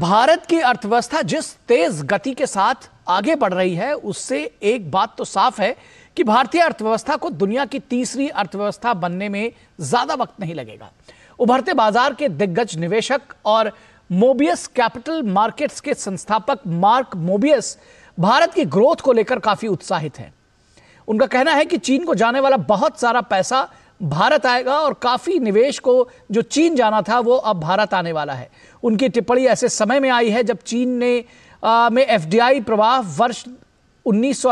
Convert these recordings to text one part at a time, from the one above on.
भारत की अर्थव्यवस्था जिस तेज गति के साथ आगे बढ़ रही है उससे एक बात तो साफ है कि भारतीय अर्थव्यवस्था को दुनिया की तीसरी अर्थव्यवस्था बनने में ज्यादा वक्त नहीं लगेगा उभरते बाजार के दिग्गज निवेशक और मोबियस कैपिटल मार्केट्स के संस्थापक मार्क मोबियस भारत की ग्रोथ को लेकर काफी उत्साहित हैं उनका कहना है कि चीन को जाने वाला बहुत सारा पैसा भारत आएगा और काफ़ी निवेश को जो चीन जाना था वो अब भारत आने वाला है उनकी टिप्पणी ऐसे समय में आई है जब चीन ने आ, में एफडीआई प्रवाह वर्ष उन्नीस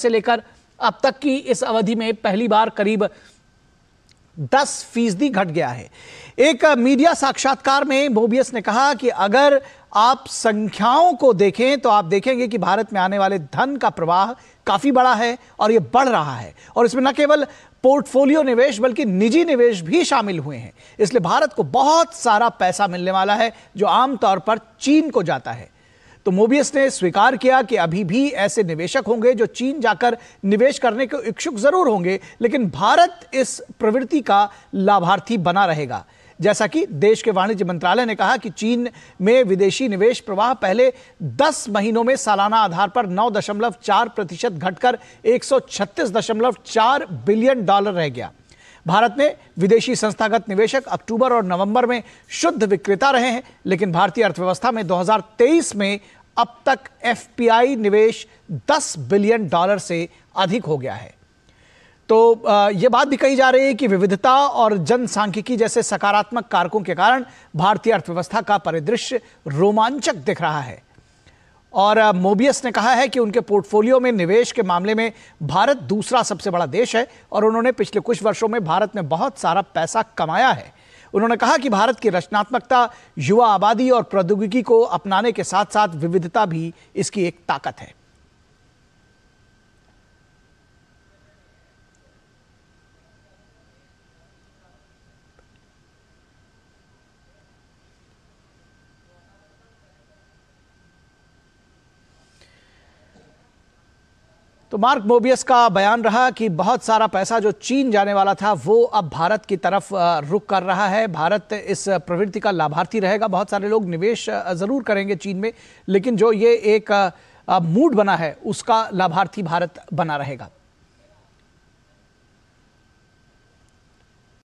से लेकर अब तक की इस अवधि में पहली बार करीब दस फीसदी घट गया है एक मीडिया साक्षात्कार में मोबियस ने कहा कि अगर आप संख्याओं को देखें तो आप देखेंगे कि भारत में आने वाले धन का प्रवाह काफी बड़ा है और यह बढ़ रहा है और इसमें न केवल पोर्टफोलियो निवेश बल्कि निजी निवेश भी शामिल हुए हैं इसलिए भारत को बहुत सारा पैसा मिलने वाला है जो आमतौर पर चीन को जाता है तो मोबियस ने स्वीकार किया कि अभी भी ऐसे निवेशक होंगे जो चीन जाकर निवेश करने के इच्छुक जरूर होंगे लेकिन भारत इस प्रवृत्ति का लाभार्थी बना रहेगा जैसा कि देश के वाणिज्य मंत्रालय ने कहा कि चीन में विदेशी निवेश प्रवाह पहले 10 महीनों में सालाना आधार पर 9.4 प्रतिशत घटकर 136.4 बिलियन डॉलर रह गया भारत में विदेशी संस्थागत निवेशक अक्टूबर और नवंबर में शुद्ध विक्रेता रहे हैं लेकिन भारतीय अर्थव्यवस्था में 2023 में अब तक एफपीआई निवेश 10 बिलियन डॉलर से अधिक हो गया है तो ये बात भी कही जा रही है कि विविधता और जनसांख्यिकी जैसे सकारात्मक कारकों के कारण भारतीय अर्थव्यवस्था का परिदृश्य रोमांचक दिख रहा है और मोबियस ने कहा है कि उनके पोर्टफोलियो में निवेश के मामले में भारत दूसरा सबसे बड़ा देश है और उन्होंने पिछले कुछ वर्षों में भारत में बहुत सारा पैसा कमाया है उन्होंने कहा कि भारत की रचनात्मकता युवा आबादी और प्रौद्योगिकी को अपनाने के साथ साथ विविधता भी इसकी एक ताकत है तो मार्क मोबियस का बयान रहा कि बहुत सारा पैसा जो चीन जाने वाला था वो अब भारत की तरफ रुक कर रहा है भारत इस प्रवृत्ति का लाभार्थी रहेगा बहुत सारे लोग निवेश ज़रूर करेंगे चीन में लेकिन जो ये एक मूड बना है उसका लाभार्थी भारत बना रहेगा